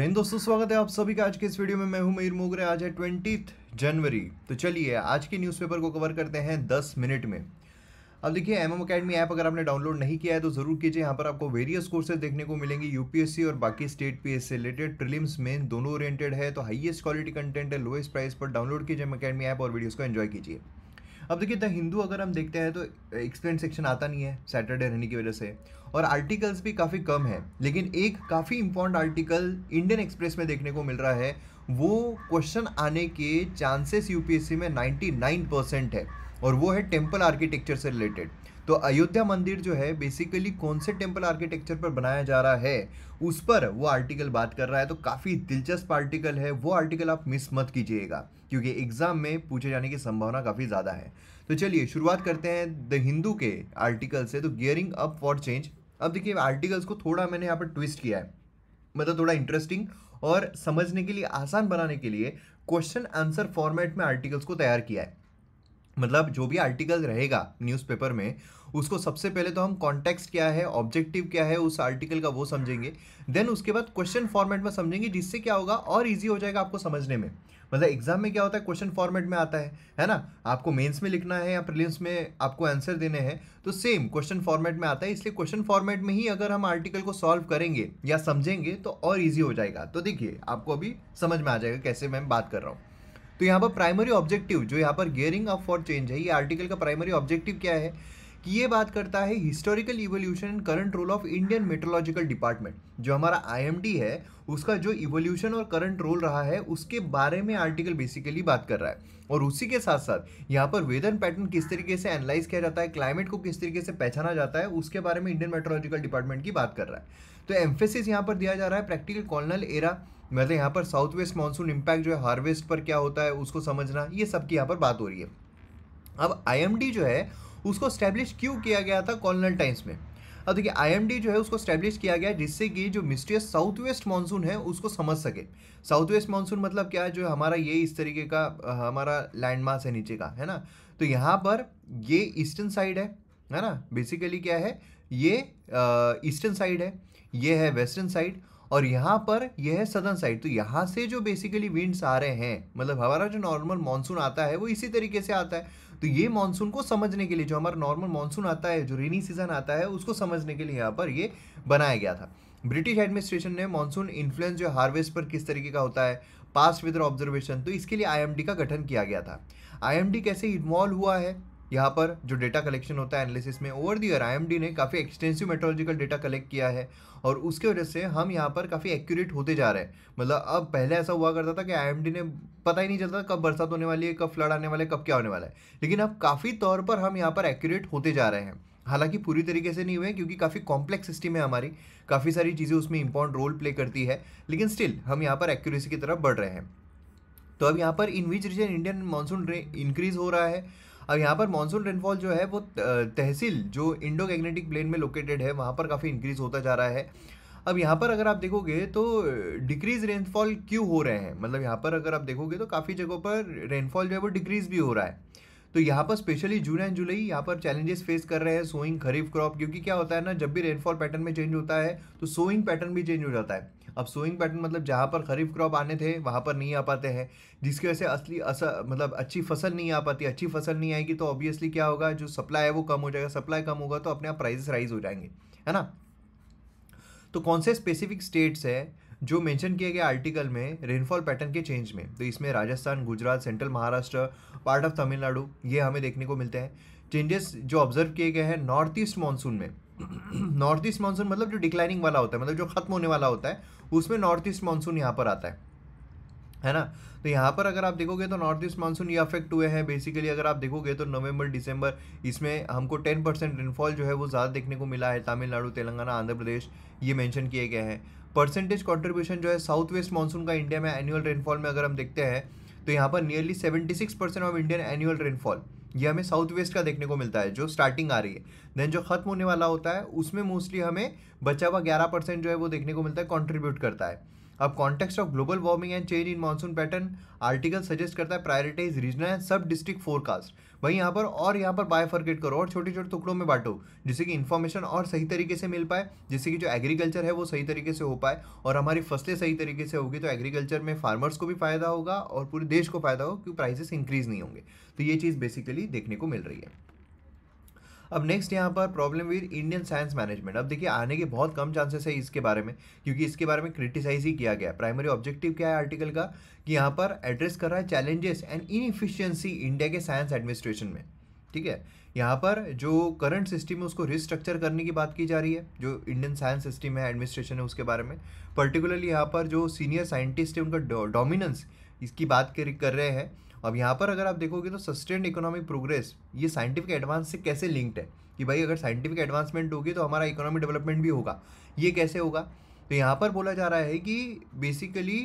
hello दोस्तों स्वागत है आप सभी का आज के इस वीडियो में मैं हूं मयूर मोगरे आज है ट्वेंटी जनवरी तो चलिए आज के न्यूज़पेपर को कवर करते हैं 10 मिनट में अब देखिए एम एम अकेडमी ऐप अगर आपने डाउनलोड नहीं किया है तो ज़रूर कीजिए यहाँ पर आपको वेरियस कोर्सेज देखने को मिलेंगे यूपीएससी और बाकी स्टेट पी से रिलेटेड प्रिलिम्स में दोनों ओरिएंटेड है तो हाइएस्ट क्वालिटी कंटेंट है लोएस्ट प्राइस पर डाउनलोड कीजिए एम अकेडमी ऐप और वीडियोज़ को एन्जॉय कीजिए अब देखिए द हिंदू अगर हम देखते हैं तो एक्सप्लेन सेक्शन आता नहीं है सैटरडे रहने की वजह से और आर्टिकल्स भी काफ़ी कम है लेकिन एक काफ़ी इंपॉर्टेंट आर्टिकल इंडियन एक्सप्रेस में देखने को मिल रहा है वो क्वेश्चन आने के चांसेस यूपीएससी में 99 परसेंट है और वो है टेम्पल आर्किटेक्चर से रिलेटेड तो अयोध्या मंदिर जो है बेसिकली कौन से टेम्पल आर्किटेक्चर पर बनाया जा रहा है उस पर वो आर्टिकल बात कर रहा है तो काफ़ी दिलचस्प आर्टिकल है वो आर्टिकल आप मिस मत कीजिएगा क्योंकि एग्जाम में पूछे जाने की संभावना काफ़ी ज़्यादा है तो चलिए शुरुआत करते हैं द हिंदू के आर्टिकल से तो गियरिंग अप फॉर चेंज अब देखिए आर्टिकल्स को थोड़ा मैंने यहाँ पर ट्विस्ट किया है मतलब थोड़ा इंटरेस्टिंग और समझने के लिए आसान बनाने के लिए क्वेश्चन आंसर फॉर्मेट में आर्टिकल्स को तैयार किया है मतलब जो भी आर्टिकल रहेगा न्यूज़पेपर में उसको सबसे पहले तो हम कॉन्टेक्स्ट क्या है ऑब्जेक्टिव क्या है उस आर्टिकल का वो समझेंगे देन उसके बाद क्वेश्चन फॉर्मेट में समझेंगे जिससे क्या होगा और ईजी हो जाएगा आपको समझने में मतलब एग्जाम में क्या होता है क्वेश्चन फॉर्मेट में आता है है ना आपको मेंस में लिखना है या प्रिलियम्स में आपको आंसर देने हैं तो सेम क्वेश्चन फॉर्मेट में आता है इसलिए क्वेश्चन फॉर्मेट में ही अगर हम आर्टिकल को सॉल्व करेंगे या समझेंगे तो और ईजी हो जाएगा तो देखिए आपको अभी समझ में आ जाएगा कैसे मैं बात कर रहा हूँ तो यहाँ पर प्राइमरी ऑब्जेक्टिव जो यहाँ पर गियरिंग अप फॉर चेंज है ये आर्टिकल का प्राइमरी ऑब्जेक्टिव क्या है कि ये बात करता है historical evolution and current role of Indian meteorological department जो हमारा आईएमडी है उसका जो इवोल्यूशन और करंट रोल रहा है उसके बारे में आर्टिकल बेसिकली बात कर रहा है और उसी के साथ साथ यहाँ पर वेदर पैटर्न किस तरीके से एनालाइज किया जाता है क्लाइमेट को किस तरीके से पहचाना जाता है उसके बारे में इंडियन मेट्रोलॉजिकल डिपार्टमेंट की बात कर रहा है तो एम्फेसिस यहाँ पर दिया जा रहा है प्रैक्टिकल कॉलोनल एरा मतलब यहाँ पर साउथ वेस्ट मानसून इम्पैक्ट जो है हार्वेस्ट पर क्या होता है उसको समझना ये सब की यहाँ पर बात हो रही है अब आईएमडी जो है उसको स्टैब्लिश क्यों किया गया था कॉलोनल टाइम्स में अब देखिए आईएमडी जो है उसको स्टैब्लिश किया गया जिससे कि जो मिस्ट्रियस साउथ वेस्ट मानसून है उसको समझ सके साउथ वेस्ट मानसून मतलब क्या है जो हमारा ये इस तरीके का हमारा लैंड है नीचे का है ना तो यहाँ पर ये ईस्टर्न साइड है है ना बेसिकली क्या है ये ईस्टर्न साइड है ये है वेस्टर्न साइड और यहाँ पर यह है सदर्न साइड तो यहाँ से जो बेसिकली विंड्स आ रहे हैं मतलब हमारा जो नॉर्मल मानसून आता है वो इसी तरीके से आता है तो ये मानसून को समझने के लिए जो हमारा नॉर्मल मानसून आता है जो रेनी सीजन आता है उसको समझने के लिए यहाँ पर ये बनाया गया था ब्रिटिश एडमिनिस्ट्रेशन ने मानसून इन्फ्लुएंस जो हार्वेस्ट पर किस तरीके का होता है पास्ट वेदर ऑब्जर्वेशन तो इसके लिए आईएमडी का गठन किया गया था आईएमडी कैसे इन्वॉल्व हुआ है यहाँ पर जो डेटा कलेक्शन होता है एनालिसिस में ओवर दी ईयर आई ने काफ़ी एक्सटेंसिव मेट्रोलॉजिकल डेटा कलेक्ट किया है और उसके वजह से हम यहाँ पर काफ़ी एक्यूरेट होते जा रहे हैं मतलब अब पहले ऐसा हुआ करता था कि आई ने पता ही नहीं चलता कब बरसात होने वाली है कब फ्लड आने वाला है कब क्या होने वाला है लेकिन अब काफ़ी तौर पर हम यहाँ पर एक्यूरेट होते जा रहे हैं हालांकि पूरी तरीके से नहीं हुए क्योंकि काफ़ी कॉम्प्लेक्स सिस्टम है हमारी काफ़ी सारी चीज़ें उसमें इंपॉर्टेंट रोल प्ले करती है लेकिन स्टिल हम यहाँ पर एक्यूरेसी की तरफ बढ़ रहे हैं तो अब यहाँ पर in which region Indian monsoon increase हो रहा है अब यहाँ पर मानसून रेनफॉल जो है वो तहसील जो इंडो मैग्नेटिक प्लेन में लोकेटेड है वहाँ पर काफ़ी इंक्रीज़ होता जा रहा है अब यहाँ पर अगर आप देखोगे तो डिक्रीज रेनफॉल क्यों हो रहे हैं मतलब यहाँ पर अगर आप देखोगे तो काफ़ी जगहों पर रेनफॉल जो है वो डिक्रीज़ भी हो रहा है तो यहाँ पर स्पेशली जून एंड जुलाई यहाँ पर चैलेंजेस फेस कर रहे हैं सोइंग खरीफ क्रॉप क्योंकि क्या होता है ना जब भी रेनफॉल पैटर्न में चेंज होता है तो सोइंग पैटर्न भी चेंज हो जाता है अब सोइंग पैटर्न मतलब जहाँ पर खरीफ क्रॉप आने थे वहाँ पर नहीं आ पाते हैं जिसकी वजह से असली असर मतलब अच्छी फसल नहीं आ पाती अच्छी फसल नहीं आएगी तो ऑब्वियसली क्या होगा जो सप्लाई है वो कम हो जाएगा सप्लाई कम होगा तो अपने आप प्राइजेस राइज हो जाएंगे है ना तो कौन से स्पेसिफिक स्टेट्स है जो मेंशन किए गए आर्टिकल में रेनफॉल पैटर्न के चेंज में तो इसमें Rajasthan Gujarat central Maharashtra part of Tamil Nadu ये हमें देखने को मिलते हैं चेंजेस जो ऑब्जर्व किए गए हैं नॉर्थ ईस्ट मानसून में नॉर्थ ईस्ट मानसून मतलब जो डिक्लाइनिंग वाला होता है मतलब जो ख़त्म होने वाला होता है उसमें नॉर्थ ईस्ट मानसून यहाँ पर आता है है ना तो यहाँ पर अगर आप देखोगे तो नॉर्थ ईस्ट मानसून ये अफेक्ट हुए हैं बेसिकली अगर आप देखोगे तो नवंबर दिसंबर इसमें हमको 10 परसेंट रेनफॉल जो है वो ज़्यादा देखने को मिला है तमिलनाडु तेलंगाना आंध्र प्रदेश ये मेंशन किए गए हैं परसेंटेज कंट्रीब्यूशन जो है साउथ वेस्ट मानसून का इंडिया में एनुअल रेनफॉल में अगर हम देखते हैं तो यहाँ पर nearly seventy six percent of Indian annual rainfall ये हमें साउथ वेस्ट का देखने को मिलता है जो स्टार्टिंग आ रही है देन जो खत्म होने वाला होता है उसमें मोस्टली हमें बचा हुआ ग्यारह परसेंट जो है वो देखने को मिलता है कॉन्ट्रीब्यूट करता है अब context of global warming and change in monsoon pattern article suggest करता है prioritise regional and sub district forecast वहीं यहाँ पर और यहाँ पर बायफर्केट करो और छोटे छोटे टुकड़ों में बांटो जिससे कि इन्फॉर्मेशन और सही तरीके से मिल पाए जिससे कि जो एग्रीकल्चर है वो सही तरीके से हो पाए और हमारी फसलें सही तरीके से होगी तो एग्रीकल्चर में फार्मर्स को भी फायदा होगा और पूरे देश को फायदा होगा क्योंकि प्राइसेस इंक्रीज नहीं होंगे तो ये चीज़ बेसिकली देखने को मिल रही है अब नेक्स्ट यहाँ पर problem with Indian science management अब देखिए आने के बहुत कम चांसेस है इसके बारे में क्योंकि इसके बारे में क्रिटिसाइज ही किया गया प्राइमरी ऑब्जेक्टिव क्या है आर्टिकल का कि यहाँ पर एड्रेस कर रहा है चैलेंजेस एंड इनफिशियंसी इंडिया के साइंस एडमिनिस्ट्रेशन में ठीक है यहाँ पर जो करंट सिस्टम है उसको रिस्ट्रक्चर करने की बात की जा रही है जो इंडियन साइंस सिस्टम है एडमिनिस्ट्रेशन है उसके बारे में पर्टिकुलरली यहाँ पर जो सीनियर साइंटिस्ट है उनका डोमिनंस इसकी बात कर रहे हैं अब यहाँ पर अगर आप देखोगे तो सस्टेन इकोनॉमिक प्रोग्रेस ये साइंटिफिक एडवांस से कैसे लिंक्ड है कि भाई अगर साइंटिफिक एडवांसमेंट होगी तो हमारा इकोनॉमिक डेवलपमेंट भी होगा ये कैसे होगा तो यहाँ पर बोला जा रहा है कि बेसिकली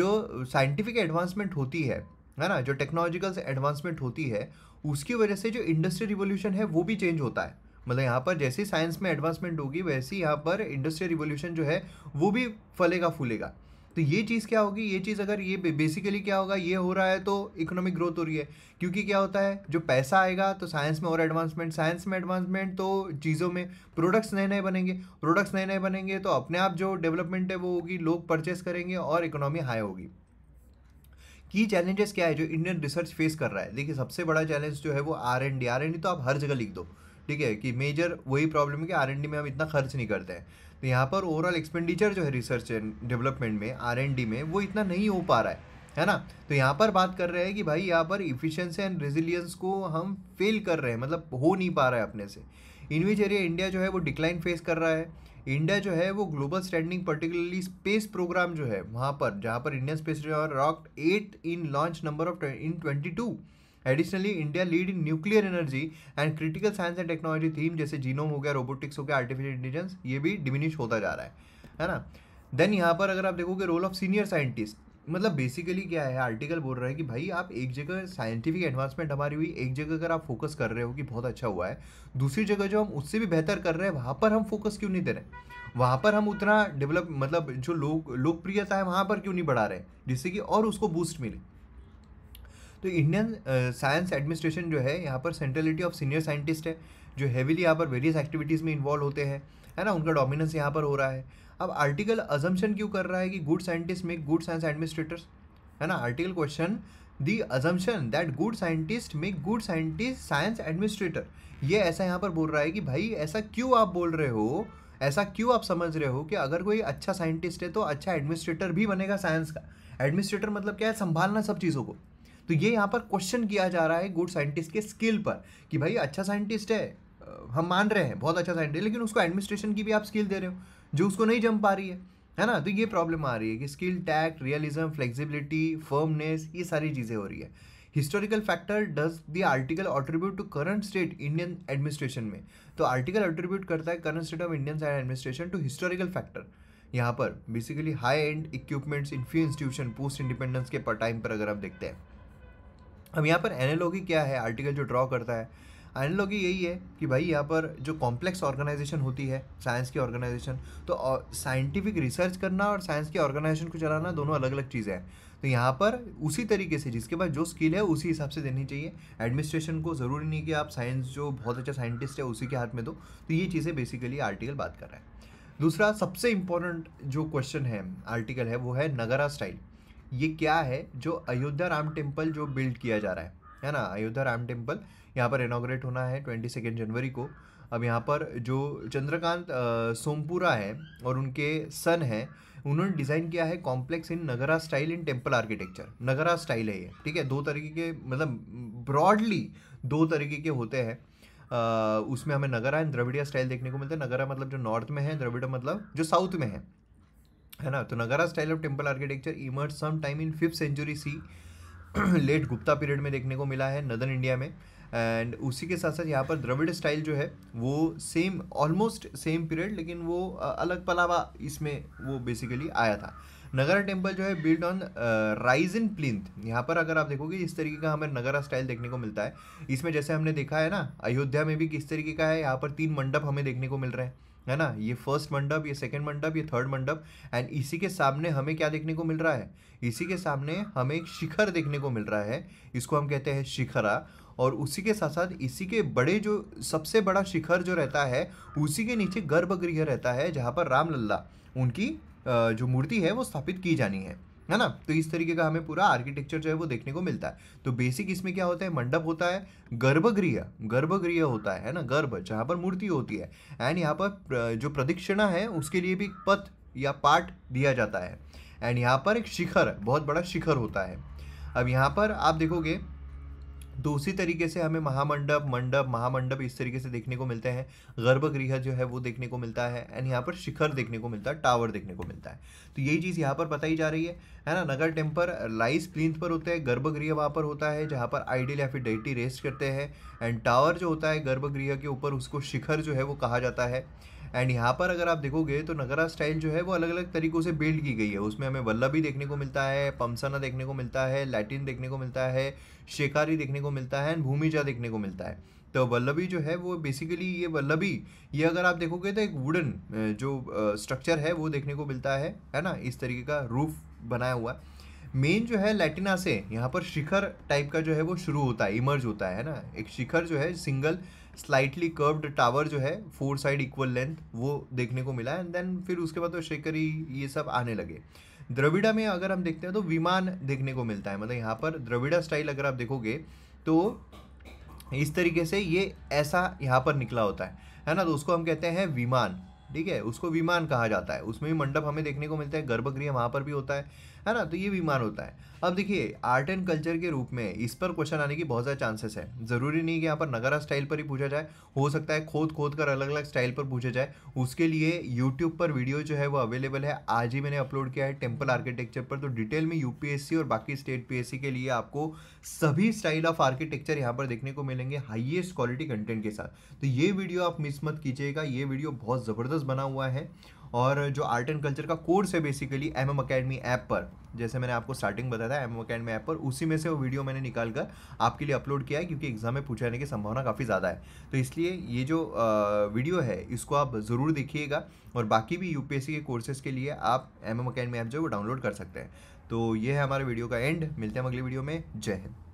जो साइंटिफिक एडवांसमेंट होती है है ना जो टेक्नोलॉजिकल एडवांसमेंट होती है उसकी वजह से जो इंडस्ट्री रिवोल्यूशन है वो भी चेंज होता है मतलब यहाँ पर जैसे साइंस में एडवांसमेंट होगी वैसे यहाँ पर इंडस्ट्रियल रिवोल्यूशन जो है वो भी फलेगा फूलेगा तो ये चीज़ क्या होगी ये चीज़ अगर ये बेसिकली क्या होगा ये हो रहा है तो इकोनॉमिक ग्रोथ हो रही है क्योंकि क्या होता है जो पैसा आएगा तो साइंस में और एडवांसमेंट साइंस में एडवांसमेंट तो चीज़ों में प्रोडक्ट्स नए नए बनेंगे प्रोडक्ट्स नए नए बनेंगे तो अपने आप जो डेवलपमेंट है वो होगी लोग परचेस करेंगे और इकोनॉमी हाई होगी की चैलेंजेस क्या है जो इंडियन रिसर्च फेस कर रहा है देखिए सबसे बड़ा चैलेंज जो है वो R and D R and D तो आप हर जगह लिख दो ठीक है कि मेजर वही प्रॉब्लम है कि आर एंड डी में हम इतना खर्च नहीं करते हैं तो यहाँ पर ओवरऑल एक्सपेंडिचर जो है रिसर्च एंड डेवलपमेंट में आर एंड डी में वो इतना नहीं हो पा रहा है है ना तो यहाँ पर बात कर रहे हैं कि भाई यहाँ पर इफिशियंसी एंड रेजिलियंस को हम फेल कर रहे हैं मतलब हो नहीं पा रहा है अपने से इन विच एरिया इंडिया जो है वो डिक्लाइन फेस कर रहा है इंडिया जो है वो global standing particularly space programme जो है वहाँ पर जहाँ पर Indian space rocket in launch number of in twenty two additionally India lead in nuclear energy and critical science and technology theme जैसे जीनोम हो गया रोबोटिक्स हो गया आर्टिफिशियल इंटेलिजेंस ये भी डिमिनिश होता जा रहा है है ना देन यहाँ पर अगर आप देखोगे रोल ऑफ सीनियर साइंटिस्ट मतलब बेसिकली क्या है आर्टिकल बोल रहा है कि भाई आप एक जगह साइंटिफिक एडवांसमेंट हमारी हुई एक जगह अगर आप फोकस कर रहे हो कि बहुत अच्छा हुआ है दूसरी जगह जो हम उससे भी बेहतर कर रहे हैं वहाँ पर हम फोकस क्यों नहीं दे रहे वहाँ पर हम उतना डेवलप मतलब जो लोग लोकप्रियता है वहाँ पर क्यों नहीं बढ़ा रहे जिससे कि और उसको बूस्ट मिले तो इंडियन साइंस एडमिनिस्ट्रेशन जो है यहाँ पर सेंट्रलिटी ऑफ सीनियर साइंटिस्ट है जो हैविली यहाँ पर वेरियस एक्टिविटीज़ में इन्वॉल्व होते हैं है ना उनका डोमिनेंस यहाँ पर हो रहा है अब आर्टिकल अजम्पन क्यों कर रहा है कि good scientist make good science administrators है ना article question the assumption that good scientist make good scientist science administrator ये ऐसा यहाँ पर बोल रहा है कि भाई ऐसा क्यों आप बोल रहे हो ऐसा क्यों आप समझ रहे हो कि अगर कोई अच्छा साइंटिस्ट है तो अच्छा एडमिनिस्ट्रेटर भी बनेगा साइंस का एडमिनिस्ट्रेटर मतलब क्या है संभालना सब चीज़ों को तो ये यहाँ पर क्वेश्चन किया जा रहा है गुड साइंटिस्ट के स्किल पर कि भाई अच्छा साइंटिस्ट है हम मान रहे हैं बहुत अच्छा साइंटिस्ट लेकिन उसको एडमिनिस्ट्रेशन की भी आप स्किल दे रहे हो जो उसको नहीं जम पा रही है है ना तो ये प्रॉब्लम आ रही है कि skill tact realism flexibility firmness ये सारी चीज़ें हो रही है historical factor does the article attribute to current state Indian administration में तो आर्टिकल ऑट्रीब्यूट करता है current state of Indian administration to historical factor यहाँ पर basically high end equipments in few institution post independence के पर टाइम पर अगर आप देखते हैं अब यहाँ पर एनालॉगी क्या है आर्टिकल जो ड्रॉ करता है एनालॉगी यही है कि भाई यहाँ पर जो कॉम्प्लेक्स ऑर्गेनाइजेशन होती है साइंस की ऑर्गेनाइजेशन तो साइंटिफिक रिसर्च करना और साइंस की ऑर्गेनाइजेशन को चलाना दोनों अलग अलग चीज़ें हैं तो यहाँ पर उसी तरीके से जिसके पास जो स्किल है उसी हिसाब से देनी चाहिए एडमिनिस्ट्रेशन को ज़रूरी नहीं कि आप साइंस जो बहुत अच्छा साइंटिस्ट है उसी के हाथ में दो तो ये चीज़ें बेसिकली आर्टिकल बात कर रहा है दूसरा सबसे इम्पोर्टेंट जो क्वेश्चन है आर्टिकल है वो है नगरा स्टाइल ये क्या है जो अयोध्या राम टेम्पल जो बिल्ड किया जा रहा है है ना अयोध्या राम टेम्पल यहाँ पर इनाग्रेट होना है ट्वेंटी सेकेंड जनवरी को अब यहाँ पर जो चंद्रकांत सोमपुरा है और उनके सन है उन्होंने डिज़ाइन किया है complex in Nagara style in temple architecture Nagara style है ये ठीक है दो तरीके के मतलब ब्रॉडली दो तरीके के होते हैं उसमें हमें नगरा एंड द्रविड़िया स्टाइल देखने को मिलता है नगरा मतलब जो नॉर्थ में है द्रविड़ा मतलब जो साउथ में है है ना तो Nagara style of temple architecture emerge some time in fifth century C late Gupta period में देखने को मिला है नदर्न इंडिया में एंड उसी के साथ साथ यहाँ पर द्रविड़ स्टाइल जो है वो सेम ऑलमोस्ट सेम पीरियड लेकिन वो अलग पलावा इसमें वो बेसिकली आया था नगरा टेम्पल जो है build on rise in plinth यहाँ पर अगर आप देखोगे इस तरीके का हमें नगरा स्टाइल देखने को मिलता है इसमें जैसे हमने देखा है ना अयोध्या में भी किस तरीके का है यहाँ पर तीन मंडप हमें देखने को मिल रहे हैं है ना ये फर्स्ट मंडप ये सेकंड मंडप ये थर्ड मंडप एंड इसी के सामने हमें क्या देखने को मिल रहा है इसी के सामने हमें एक शिखर देखने को मिल रहा है इसको हम कहते हैं शिखरा और उसी के साथ साथ इसी के बड़े जो सबसे बड़ा शिखर जो रहता है उसी के नीचे गर्भगृह रहता है जहाँ पर रामलला उनकी जो मूर्ति है वो स्थापित की जानी है है ना तो इस तरीके का हमें पूरा आर्किटेक्चर जो है वो देखने को मिलता है तो बेसिक इसमें क्या होता है मंडप होता है गर्भगृह गर्भगृह होता है है ना गर्भ जहाँ पर मूर्ति होती है एंड यहाँ पर जो प्रदीक्षिणा है उसके लिए भी पथ या पाठ दिया जाता है एंड यहाँ पर एक शिखर बहुत बड़ा शिखर होता है अब यहाँ पर आप देखोगे तो उसी तरीके से हमें महामंडप मंडप महामंडप इस तरीके से देखने को मिलते हैं गर्भगृह जो है वो देखने को मिलता है एंड यहाँ पर शिखर देखने को मिलता है टावर देखने को मिलता है तो यही चीज़ यहाँ पर बताई जा रही है है ना नगर टेम्पर लाइस प्लिंथ पर होते हैं गर्भगृह वहाँ पर होता है जहाँ पर आइडियल या फिर डेटी रेस्ट करते हैं एंड टावर जो होता है गर्भगृह के ऊपर उसको शिखर जो है वो कहा जाता है एंड यहाँ पर अगर आप देखोगे तो नगरा स्टाइल जो है वो अलग अलग तरीक़ों से बिल्ड की गई है उसमें हमें भी देखने को मिलता है पमसाना देखने को मिलता है लैटिन देखने को मिलता है शेकारी देखने को मिलता है एंड भूमिजा देखने को मिलता है तो वल्लभी जो है वो बेसिकली ये वल्लभी ये अगर आप देखोगे तो एक वुडन जो स्ट्रक्चर है वो देखने को मिलता है है ना इस तरीके का रूफ बनाया हुआ मेन जो है लैटिना से यहाँ पर शिखर टाइप का जो है वो शुरू होता है इमर्ज होता है ना एक शिखर जो है सिंगल स्लाइटली कर्व्ड टावर जो है फोर साइड इक्वल लेंथ वो देखने को मिला एंड देन फिर उसके बाद तो शेखरी ये सब आने लगे द्रविड़ा में अगर हम देखते हैं तो विमान देखने को मिलता है मतलब यहाँ पर द्रविड़ा स्टाइल अगर आप देखोगे तो इस तरीके से ये ऐसा यहाँ पर निकला होता है है ना तो उसको हम कहते हैं विमान ठीक है उसको विमान कहा जाता है उसमें भी मंडप हमें देखने को मिलता है गर्भगृह वहाँ पर भी होता है है ना तो ये बीमार होता है अब देखिए आर्ट एंड कल्चर के रूप में इस पर क्वेश्चन आने की बहुत ज़्यादा चांसेस है ज़रूरी नहीं कि यहाँ पर नगरा स्टाइल पर ही पूछा जाए हो सकता है खोद खोद कर अलग अलग स्टाइल पर पूछा जाए उसके लिए यूट्यूब पर वीडियो जो है वो अवेलेबल है आज ही मैंने अपलोड किया है टेम्पल आर्किटेक्चर पर तो डिटेल में यूपीएससी और बाकी स्टेट पी के लिए आपको सभी स्टाइल ऑफ आर्किटेक्चर यहाँ पर देखने को मिलेंगे हाइएस्ट क्वालिटी कंटेंट के साथ तो ये वीडियो आप मिस मत कीजिएगा ये वीडियो बहुत ज़बरदस्त बना हुआ है और जो आर्ट एंड कल्चर का कोर्स है basically M M academy app पर जैसे मैंने आपको स्टार्टिंग बताया था एम एम अकेडमी ऐप पर उसी में से वो वीडियो मैंने निकाल कर आपके लिए अपलोड किया है क्योंकि एग्जाम में पूछा जाने की संभावना काफ़ी ज़्यादा है तो इसलिए ये जो वीडियो है इसको आप ज़रूर देखिएगा और बाकी भी यूपीएससी के कोर्सेज के लिए आप एम एम अकेडमी ऐप जो है वो डाउनलोड कर सकते हैं तो ये है हमारे वीडियो का एंड मिलते हैं अगले वीडियो में जय हिंद